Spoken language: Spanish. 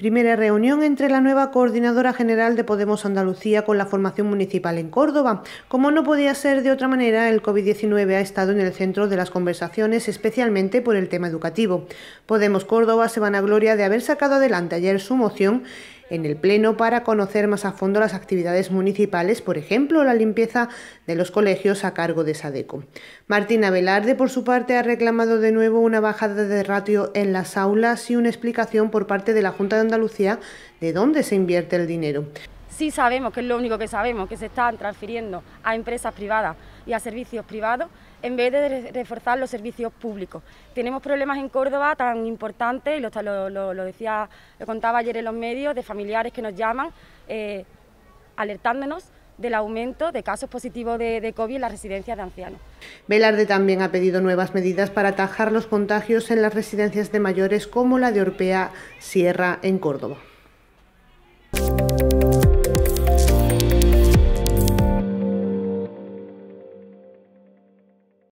Primera reunión entre la nueva coordinadora general de Podemos Andalucía con la formación municipal en Córdoba. Como no podía ser de otra manera, el COVID-19 ha estado en el centro de las conversaciones, especialmente por el tema educativo. Podemos Córdoba se van a gloria de haber sacado adelante ayer su moción en el Pleno para conocer más a fondo las actividades municipales, por ejemplo, la limpieza de los colegios a cargo de Sadeco. Martina Velarde, por su parte, ha reclamado de nuevo una bajada de ratio en las aulas y una explicación por parte de la Junta de Andalucía de dónde se invierte el dinero sí sabemos, que es lo único que sabemos, que se están transfiriendo a empresas privadas y a servicios privados en vez de reforzar los servicios públicos. Tenemos problemas en Córdoba tan importantes, lo, contaba ayer en los medios, de familiares que nos llaman eh, alertándonos del aumento de casos positivos de, de, COVID en las residencias de ancianos. Velarde también ha pedido nuevas medidas para atajar los contagios en las residencias de mayores como la de Orpea Sierra en Córdoba.